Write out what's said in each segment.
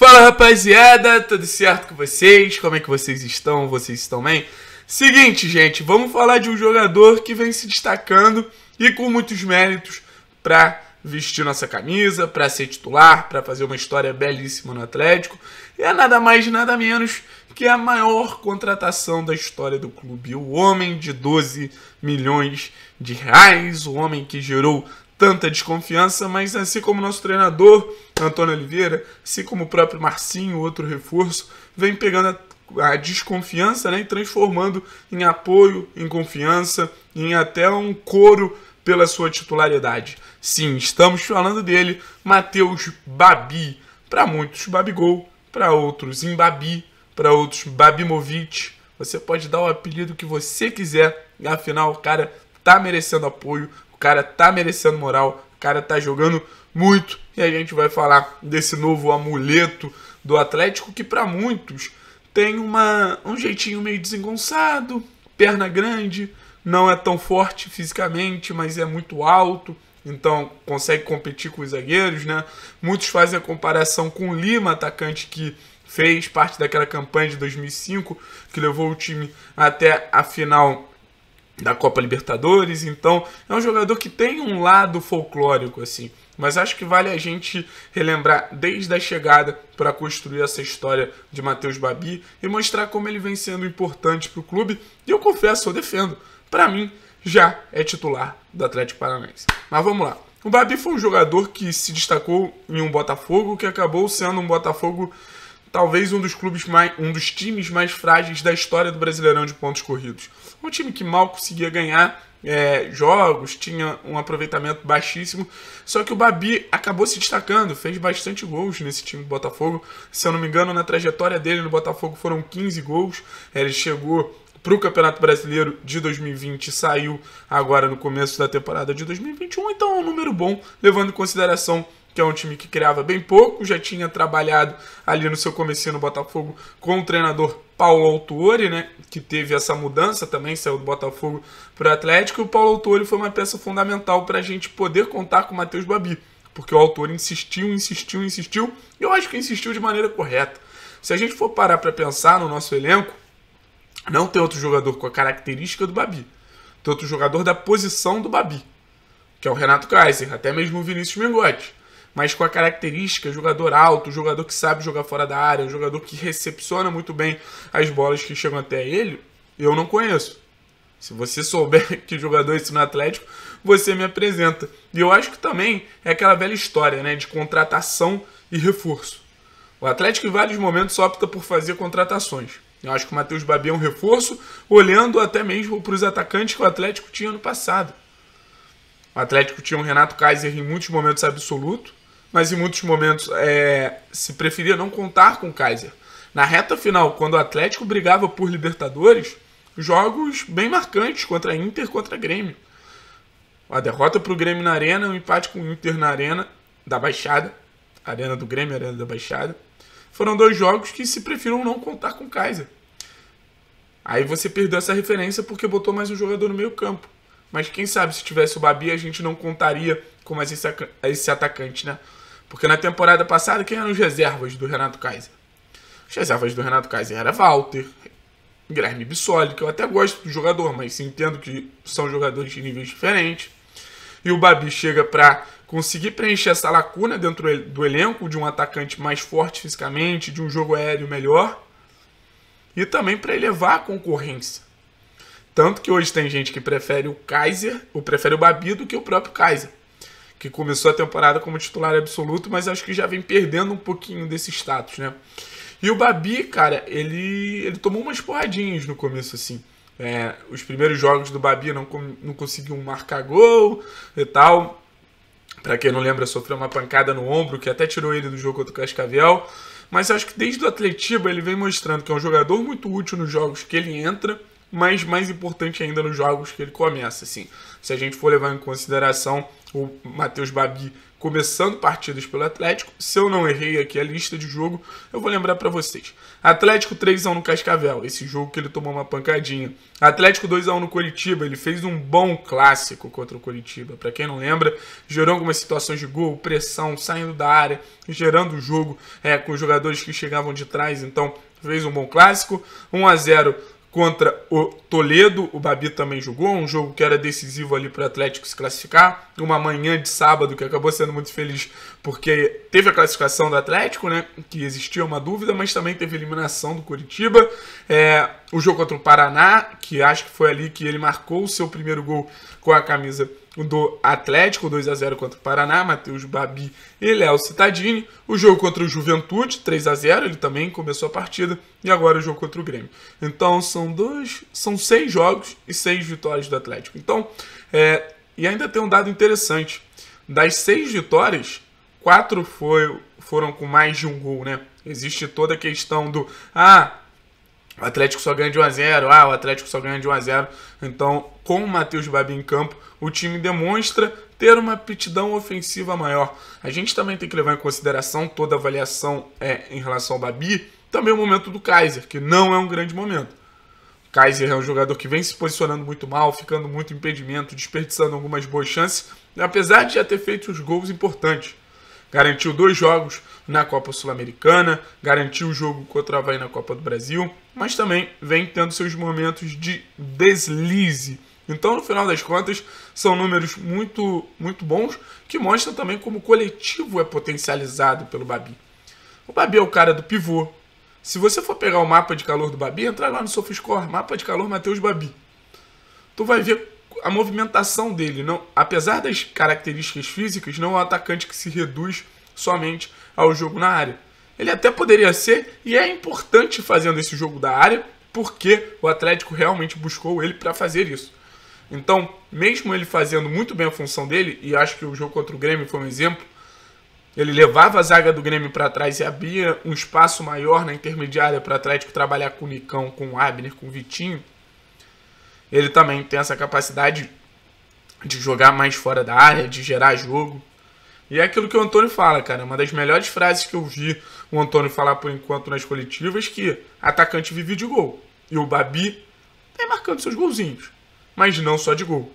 Fala rapaziada, tudo certo com vocês? Como é que vocês estão? Vocês estão bem? Seguinte, gente, vamos falar de um jogador que vem se destacando e com muitos méritos para vestir nossa camisa, para ser titular, para fazer uma história belíssima no Atlético. E é nada mais, nada menos que a maior contratação da história do clube. O homem de 12 milhões de reais, o homem que gerou tanta desconfiança, mas assim como nosso treinador Antônio Oliveira, assim como o próprio Marcinho, outro reforço, vem pegando a, a desconfiança né, e transformando em apoio, em confiança, em até um coro pela sua titularidade. Sim, estamos falando dele, Matheus Babi. Para muitos, Babigol, para outros, Imbabi, para outros, Babimovic. Você pode dar o apelido que você quiser, afinal, o cara tá merecendo apoio, cara tá merecendo moral, o cara tá jogando muito e a gente vai falar desse novo amuleto do Atlético que para muitos tem uma, um jeitinho meio desengonçado, perna grande, não é tão forte fisicamente, mas é muito alto, então consegue competir com os zagueiros, né? Muitos fazem a comparação com o Lima, atacante que fez parte daquela campanha de 2005 que levou o time até a final da Copa Libertadores, então é um jogador que tem um lado folclórico assim, mas acho que vale a gente relembrar desde a chegada para construir essa história de Matheus Babi e mostrar como ele vem sendo importante para o clube. E eu confesso, eu defendo, para mim já é titular do Atlético Paranaense. Mas vamos lá. O Babi foi um jogador que se destacou em um Botafogo que acabou sendo um Botafogo talvez um dos clubes mais, um dos times mais frágeis da história do Brasileirão de pontos corridos. Um time que mal conseguia ganhar é, jogos, tinha um aproveitamento baixíssimo. Só que o Babi acabou se destacando, fez bastante gols nesse time do Botafogo. Se eu não me engano, na trajetória dele no Botafogo foram 15 gols. Ele chegou para o Campeonato Brasileiro de 2020 saiu agora no começo da temporada de 2021, então é um número bom, levando em consideração que é um time que criava bem pouco, já tinha trabalhado ali no seu começo no Botafogo com o treinador Paulo Autuori, né, que teve essa mudança também, saiu do Botafogo para o Atlético, e o Paulo Autuori foi uma peça fundamental para a gente poder contar com o Matheus Babi, porque o autor insistiu, insistiu, insistiu, e eu acho que insistiu de maneira correta. Se a gente for parar para pensar no nosso elenco, não tem outro jogador com a característica do Babi, tem outro jogador da posição do Babi, que é o Renato Kaiser, até mesmo o Vinícius Mengotti mas com a característica jogador alto, jogador que sabe jogar fora da área, jogador que recepciona muito bem as bolas que chegam até ele, eu não conheço. Se você souber que jogador é esse no Atlético, você me apresenta. E eu acho que também é aquela velha história, né, de contratação e reforço. O Atlético em vários momentos opta por fazer contratações. Eu acho que o Matheus Babi é um reforço, olhando até mesmo para os atacantes que o Atlético tinha no passado. O Atlético tinha um Renato Kaiser em muitos momentos absoluto, mas em muitos momentos é, se preferia não contar com o Kaiser. Na reta final, quando o Atlético brigava por Libertadores, jogos bem marcantes contra Inter contra Grêmio. A derrota para o Grêmio na Arena, um empate com o Inter na Arena da Baixada, Arena do Grêmio, Arena da Baixada, foram dois jogos que se preferiram não contar com o Kaiser. Aí você perdeu essa referência porque botou mais um jogador no meio campo. Mas quem sabe se tivesse o Babi a gente não contaria esse esse atacante, né? Porque na temporada passada, quem eram os reservas do Renato Kaiser? As reservas do Renato Kaiser era Walter, Guilherme Bissoli, que eu até gosto do jogador, mas entendo que são jogadores de níveis diferentes. E o Babi chega para conseguir preencher essa lacuna dentro do elenco de um atacante mais forte fisicamente, de um jogo aéreo melhor e também para elevar a concorrência. Tanto que hoje tem gente que prefere o Kaiser, ou prefere o Babi do que o próprio Kaiser que começou a temporada como titular absoluto, mas acho que já vem perdendo um pouquinho desse status, né? E o Babi, cara, ele, ele tomou umas porradinhas no começo, assim. É, os primeiros jogos do Babi não, não conseguiu marcar gol e tal. Pra quem não lembra, sofreu uma pancada no ombro, que até tirou ele do jogo contra o Cascavel. Mas acho que desde o Atletiba ele vem mostrando que é um jogador muito útil nos jogos que ele entra, mas mais importante ainda nos jogos que ele começa, assim. Se a gente for levar em consideração o Matheus Babi começando partidas pelo Atlético. Se eu não errei aqui a lista de jogo, eu vou lembrar para vocês. Atlético 3x1 no Cascavel, esse jogo que ele tomou uma pancadinha. Atlético 2x1 no Curitiba, ele fez um bom clássico contra o Curitiba. Para quem não lembra, gerou algumas situações de gol, pressão, saindo da área, gerando o jogo é, com os jogadores que chegavam de trás. Então, fez um bom clássico. 1 a 0 contra o Toledo. O Babi também jogou, um jogo que era decisivo ali para o Atlético se classificar. Uma manhã de sábado que acabou sendo muito feliz porque teve a classificação do Atlético, né? Que existia uma dúvida, mas também teve eliminação do Curitiba. É, o jogo contra o Paraná, que acho que foi ali que ele marcou o seu primeiro gol com a camisa do Atlético, 2 a 0 contra o Paraná, Matheus Babi e Léo Cittadini. O jogo contra o Juventude, 3 a 0 ele também começou a partida. E agora o jogo contra o Grêmio. Então são dois, são seis jogos e seis vitórias do Atlético. Então, é, e ainda tem um dado interessante. Das seis vitórias, quatro foi, foram com mais de um gol, né? Existe toda a questão do ah, o Atlético só ganha de 1x0, ah, o Atlético só ganha de 1x0. Então, com o Matheus Babi em campo, o time demonstra ter uma aptidão ofensiva maior. A gente também tem que levar em consideração toda a avaliação é, em relação ao Babi, também o momento do Kaiser, que não é um grande momento. O Kaiser é um jogador que vem se posicionando muito mal, ficando muito impedimento, desperdiçando algumas boas chances, apesar de já ter feito os gols importantes. Garantiu dois jogos na Copa Sul-Americana, garantiu o jogo contra o Havaí na Copa do Brasil, mas também vem tendo seus momentos de deslize. Então, no final das contas, são números muito, muito bons que mostram também como o coletivo é potencializado pelo Babi. O Babi é o cara do pivô. Se você for pegar o mapa de calor do Babi, entrar lá no Sofiscore, mapa de calor Matheus Babi. Tu vai ver a movimentação dele. não Apesar das características físicas, não é um atacante que se reduz somente ao jogo na área. Ele até poderia ser, e é importante fazendo esse jogo da área, porque o Atlético realmente buscou ele para fazer isso. Então, mesmo ele fazendo muito bem a função dele, e acho que o jogo contra o Grêmio foi um exemplo, ele levava a zaga do Grêmio para trás e abria um espaço maior na intermediária para o Atlético trabalhar com o Nicão, com o Abner, com o Vitinho. Ele também tem essa capacidade de jogar mais fora da área, de gerar jogo. E é aquilo que o Antônio fala, cara. É uma das melhores frases que eu vi o Antônio falar por enquanto nas coletivas que atacante vive de gol. E o Babi é marcando seus golzinhos. Mas não só de gol.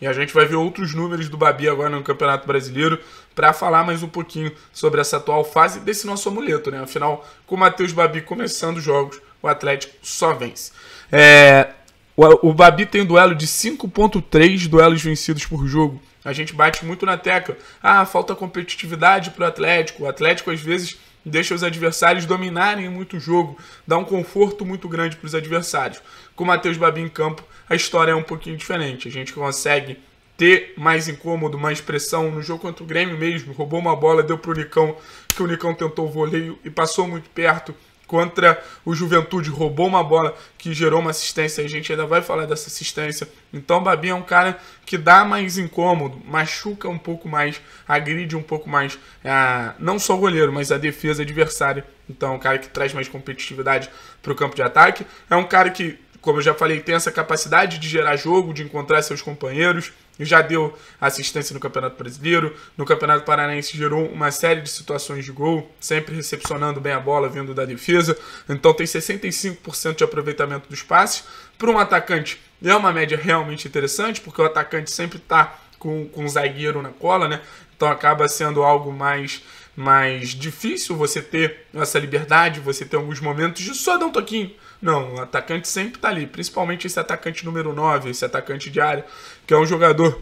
E a gente vai ver outros números do Babi agora no Campeonato Brasileiro para falar mais um pouquinho sobre essa atual fase desse nosso amuleto, né? Afinal, com o Matheus Babi começando os jogos, o Atlético só vence. É, o, o Babi tem um duelo de 5.3 duelos vencidos por jogo. A gente bate muito na tecla. Ah, falta competitividade para o Atlético. O Atlético, às vezes, deixa os adversários dominarem muito o jogo, dá um conforto muito grande para os adversários. Com o Matheus Babi em campo, a história é um pouquinho diferente. A gente consegue ter mais incômodo, mais pressão. No jogo contra o Grêmio mesmo, roubou uma bola, deu para o Nicão, que o Nicão tentou o voleio e passou muito perto contra o Juventude, roubou uma bola que gerou uma assistência, a gente ainda vai falar dessa assistência. Então o Babi é um cara que dá mais incômodo, machuca um pouco mais, agride um pouco mais, é, não só o goleiro, mas a defesa adversária. Então é um cara que traz mais competitividade para o campo de ataque. É um cara que, como eu já falei, tem essa capacidade de gerar jogo, de encontrar seus companheiros já deu assistência no Campeonato Brasileiro, no Campeonato Paranaense gerou uma série de situações de gol, sempre recepcionando bem a bola vindo da defesa. Então tem 65% de aproveitamento dos passes. Para um atacante é uma média realmente interessante, porque o atacante sempre está com, com um zagueiro na cola, né? Então acaba sendo algo mais mais difícil você ter essa liberdade, você ter alguns momentos de só dar um toquinho. Não, o atacante sempre está ali, principalmente esse atacante número 9, esse atacante de área, que é um jogador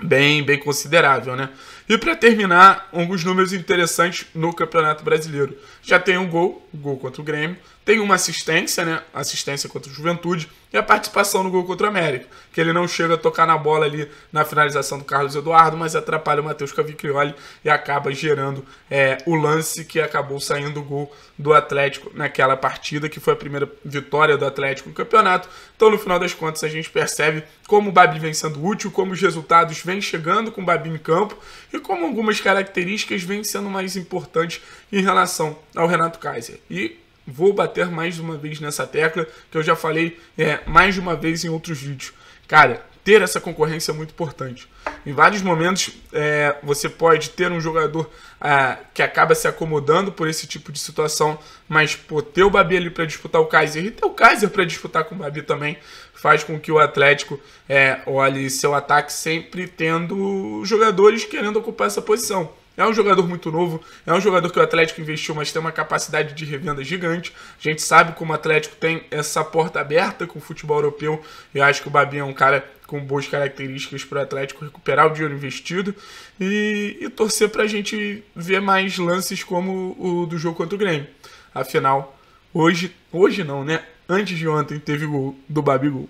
bem, bem considerável, né? E para terminar, alguns números interessantes no Campeonato Brasileiro. Já tem um gol, um gol contra o Grêmio, tem uma assistência, né? Assistência contra o Juventude e a participação no gol contra o América, que ele não chega a tocar na bola ali na finalização do Carlos Eduardo, mas atrapalha o Matheus Cavicrioli e acaba gerando é, o lance que acabou saindo o gol do Atlético naquela partida, que foi a primeira vitória do Atlético no campeonato. Então, no final das contas, a gente percebe como o Babi vem sendo útil, como os resultados vêm chegando com o Babi em campo e e como algumas características vêm sendo mais importantes em relação ao Renato Kaiser. E vou bater mais uma vez nessa tecla que eu já falei é, mais de uma vez em outros vídeos. Cara, ter essa concorrência é muito importante. Em vários momentos, é, você pode ter um jogador é, que acaba se acomodando por esse tipo de situação, mas pô, ter o Babi ali para disputar o Kaiser e ter o Kaiser para disputar com o Babi também faz com que o Atlético é, olhe seu ataque sempre tendo jogadores querendo ocupar essa posição. É um jogador muito novo, é um jogador que o Atlético investiu, mas tem uma capacidade de revenda gigante. A gente sabe como o Atlético tem essa porta aberta com o futebol europeu. Eu acho que o Babi é um cara com boas características para o Atlético recuperar o dinheiro investido e, e torcer para a gente ver mais lances como o do jogo contra o Grêmio. Afinal, hoje, hoje não, né? Antes de ontem teve gol do Babigol.